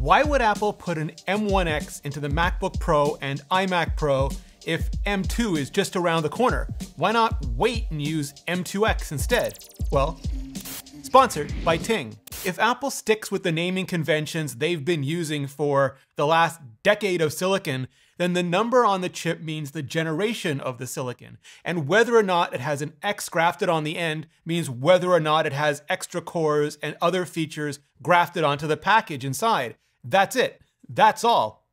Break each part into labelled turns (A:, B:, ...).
A: Why would Apple put an M1X into the MacBook Pro and iMac Pro if M2 is just around the corner? Why not wait and use M2X instead? Well, sponsored by Ting. If Apple sticks with the naming conventions they've been using for the last decade of silicon, then the number on the chip means the generation of the silicon. And whether or not it has an X grafted on the end means whether or not it has extra cores and other features grafted onto the package inside. That's it. That's all.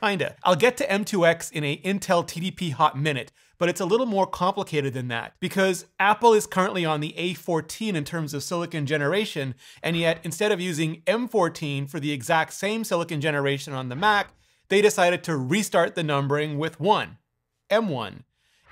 A: Kinda. I'll get to M2X in a Intel TDP hot minute, but it's a little more complicated than that because Apple is currently on the A14 in terms of silicon generation, and yet instead of using M14 for the exact same silicon generation on the Mac, they decided to restart the numbering with one, M1.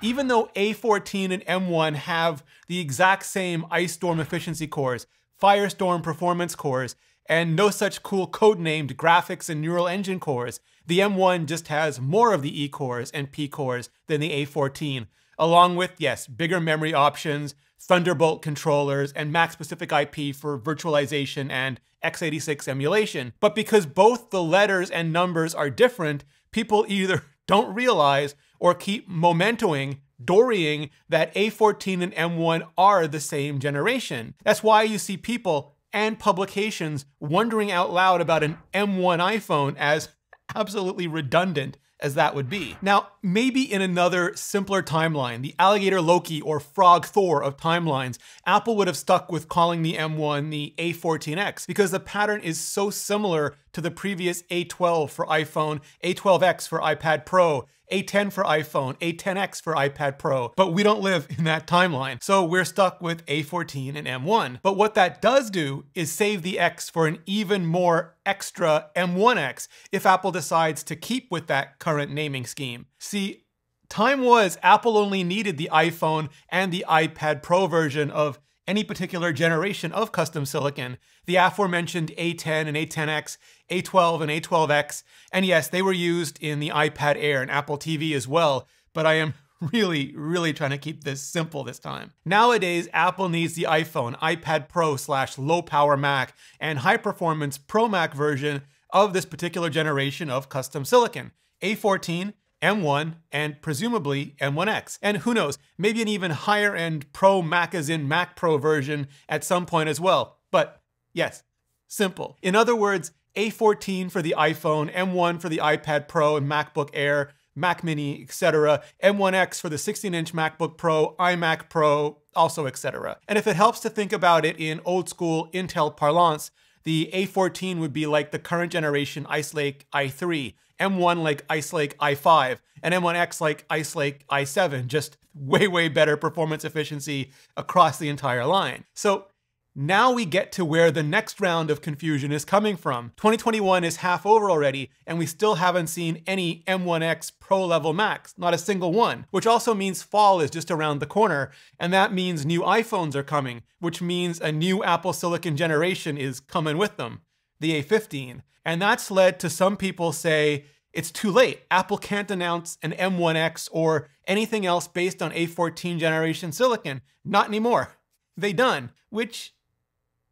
A: Even though A14 and M1 have the exact same ice storm efficiency cores, firestorm performance cores, and no such cool codenamed graphics and neural engine cores. The M1 just has more of the E cores and P cores than the A14, along with, yes, bigger memory options, Thunderbolt controllers, and Mac-specific IP for virtualization and x86 emulation. But because both the letters and numbers are different, people either don't realize or keep momentoing dorying that A14 and M1 are the same generation. That's why you see people and publications wondering out loud about an M1 iPhone as absolutely redundant as that would be. Now, maybe in another simpler timeline, the alligator Loki or frog Thor of timelines, Apple would have stuck with calling the M1 the A14X because the pattern is so similar to the previous A12 for iPhone, A12X for iPad Pro, a10 for iPhone, A10X for iPad Pro, but we don't live in that timeline. So we're stuck with A14 and M1. But what that does do is save the X for an even more extra M1X if Apple decides to keep with that current naming scheme. See, time was Apple only needed the iPhone and the iPad Pro version of any particular generation of custom silicon, the aforementioned A10 and A10X, A12 and A12X, and yes, they were used in the iPad Air and Apple TV as well, but I am really, really trying to keep this simple this time. Nowadays, Apple needs the iPhone, iPad Pro slash low power Mac, and high performance Pro Mac version of this particular generation of custom silicon, A14, M1, and presumably M1X. And who knows, maybe an even higher end Pro Mac as in Mac Pro version at some point as well. But yes, simple. In other words, A14 for the iPhone, M1 for the iPad Pro and MacBook Air, Mac Mini, etc., M1X for the 16 inch MacBook Pro, iMac Pro, also etc. And if it helps to think about it in old school Intel parlance, the A14 would be like the current generation Ice Lake i3, M1 like Ice Lake i5 and M1X like Ice Lake i7, just way, way better performance efficiency across the entire line. So now we get to where the next round of confusion is coming from. 2021 is half over already, and we still haven't seen any M1X Pro level Macs, not a single one, which also means fall is just around the corner, and that means new iPhones are coming, which means a new Apple Silicon generation is coming with them the A15. And that's led to some people say it's too late. Apple can't announce an M1X or anything else based on A14 generation silicon. Not anymore. They done, which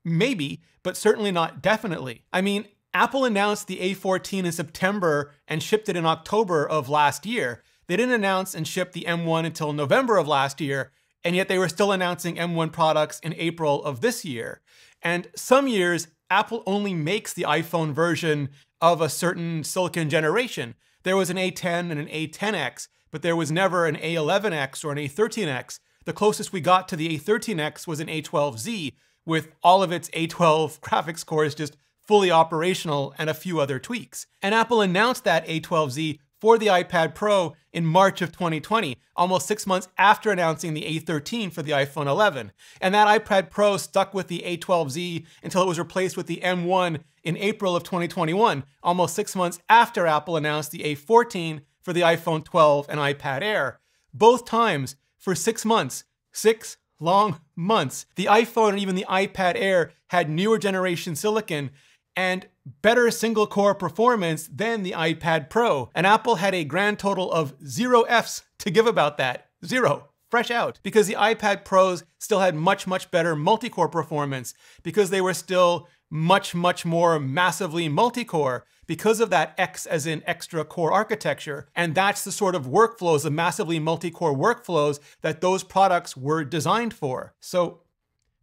A: maybe, but certainly not definitely. I mean, Apple announced the A14 in September and shipped it in October of last year. They didn't announce and ship the M1 until November of last year, and yet they were still announcing M1 products in April of this year. And some years, Apple only makes the iPhone version of a certain silicon generation. There was an A10 and an A10X, but there was never an A11X or an A13X. The closest we got to the A13X was an A12Z, with all of its A12 graphics cores just fully operational and a few other tweaks. And Apple announced that A12Z for the iPad Pro in March of 2020, almost six months after announcing the A13 for the iPhone 11. And that iPad Pro stuck with the A12Z until it was replaced with the M1 in April of 2021, almost six months after Apple announced the A14 for the iPhone 12 and iPad Air. Both times, for six months, six long months, the iPhone and even the iPad Air had newer generation silicon, and better single core performance than the iPad Pro. And Apple had a grand total of zero Fs to give about that. Zero. Fresh out. Because the iPad Pros still had much, much better multi core performance because they were still much, much more massively multi core because of that X as in extra core architecture. And that's the sort of workflows, the massively multi core workflows that those products were designed for. So,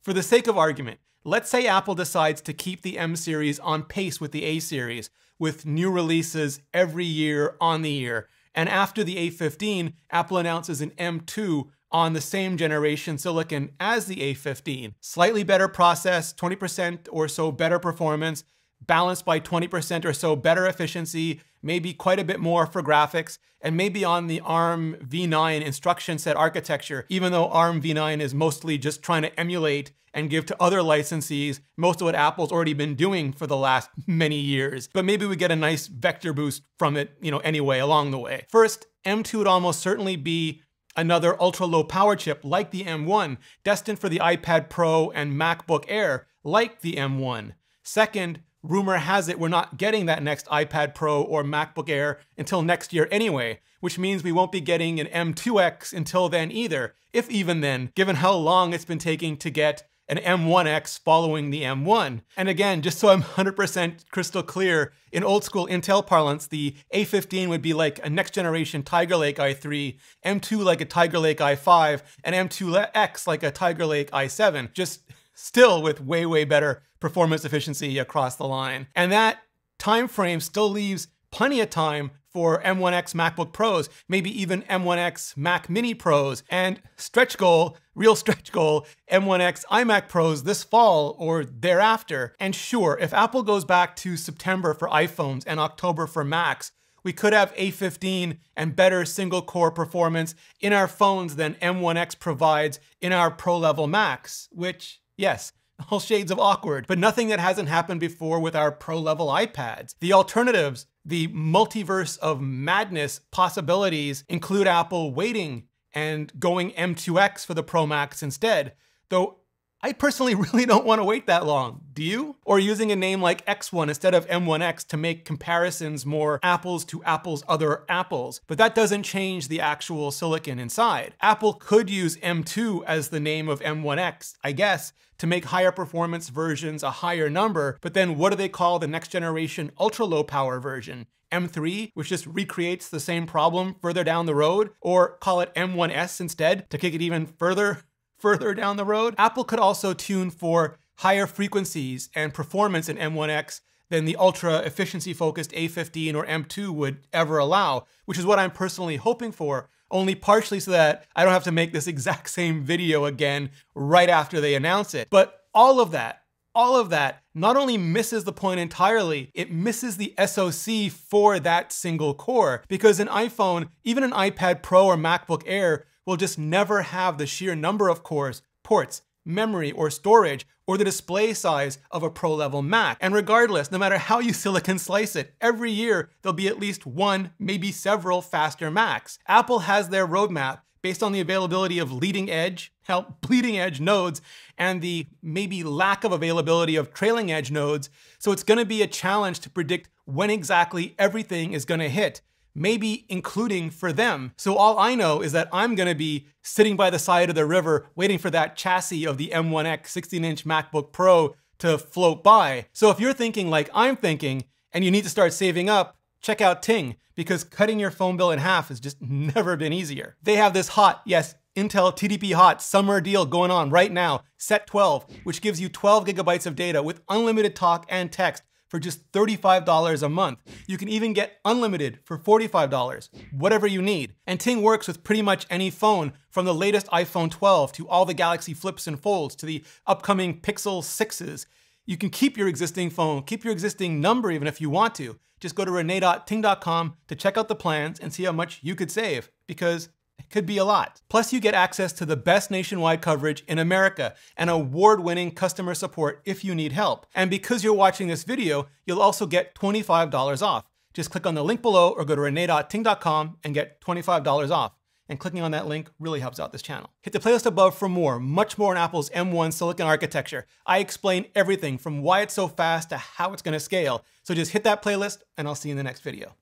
A: for the sake of argument, Let's say Apple decides to keep the M series on pace with the A series, with new releases every year on the year. And after the A15, Apple announces an M2 on the same generation silicon as the A15. Slightly better process, 20% or so better performance, balanced by 20% or so better efficiency, maybe quite a bit more for graphics, and maybe on the ARM v9 instruction set architecture, even though ARM v9 is mostly just trying to emulate and give to other licensees most of what Apple's already been doing for the last many years. But maybe we get a nice vector boost from it, you know, anyway, along the way. First, M2 would almost certainly be another ultra low power chip like the M1, destined for the iPad Pro and MacBook Air like the M1. Second, rumor has it we're not getting that next iPad Pro or MacBook Air until next year anyway, which means we won't be getting an M2X until then either, if even then, given how long it's been taking to get an M1X following the M1. And again, just so I'm 100% crystal clear, in old school Intel parlance, the A15 would be like a next generation Tiger Lake i3, M2 like a Tiger Lake i5, and M2X like a Tiger Lake i7. Just still with way, way better performance efficiency across the line. And that time frame still leaves plenty of time for M1X MacBook Pros, maybe even M1X Mac Mini Pros, and stretch goal, real stretch goal, M1X iMac Pros this fall or thereafter. And sure, if Apple goes back to September for iPhones and October for Macs, we could have A15 and better single core performance in our phones than M1X provides in our pro level Macs, which Yes, all shades of awkward, but nothing that hasn't happened before with our pro level iPads. The alternatives, the multiverse of madness possibilities include Apple waiting and going M2X for the Pro Max instead, though I personally really don't want to wait that long, do you? Or using a name like X1 instead of M1X to make comparisons more apples to apples other apples, but that doesn't change the actual silicon inside. Apple could use M2 as the name of M1X, I guess, to make higher performance versions a higher number, but then what do they call the next generation ultra low power version? M3, which just recreates the same problem further down the road, or call it M1S instead to kick it even further? further down the road. Apple could also tune for higher frequencies and performance in M1X than the ultra efficiency focused A15 or M2 would ever allow, which is what I'm personally hoping for, only partially so that I don't have to make this exact same video again right after they announce it. But all of that, all of that not only misses the point entirely, it misses the SoC for that single core. Because an iPhone, even an iPad Pro or MacBook Air, will just never have the sheer number of cores, ports, memory, or storage, or the display size of a pro-level Mac. And regardless, no matter how you silicon slice it, every year there'll be at least one, maybe several faster Macs. Apple has their roadmap based on the availability of leading edge, help bleeding edge nodes, and the maybe lack of availability of trailing edge nodes. So it's gonna be a challenge to predict when exactly everything is gonna hit maybe including for them. So all I know is that I'm gonna be sitting by the side of the river waiting for that chassis of the M1X 16 inch MacBook Pro to float by. So if you're thinking like I'm thinking and you need to start saving up, check out Ting because cutting your phone bill in half has just never been easier. They have this hot, yes, Intel TDP Hot summer deal going on right now, set 12, which gives you 12 gigabytes of data with unlimited talk and text for just $35 a month. You can even get unlimited for $45, whatever you need. And Ting works with pretty much any phone, from the latest iPhone 12 to all the Galaxy flips and folds to the upcoming Pixel 6s. You can keep your existing phone, keep your existing number even if you want to. Just go to renee.ting.com to check out the plans and see how much you could save because it could be a lot. Plus, you get access to the best nationwide coverage in America and award winning customer support if you need help. And because you're watching this video, you'll also get $25 off. Just click on the link below or go to renee.ting.com and get $25 off. And clicking on that link really helps out this channel. Hit the playlist above for more, much more on Apple's M1 silicon architecture. I explain everything from why it's so fast to how it's gonna scale. So just hit that playlist and I'll see you in the next video.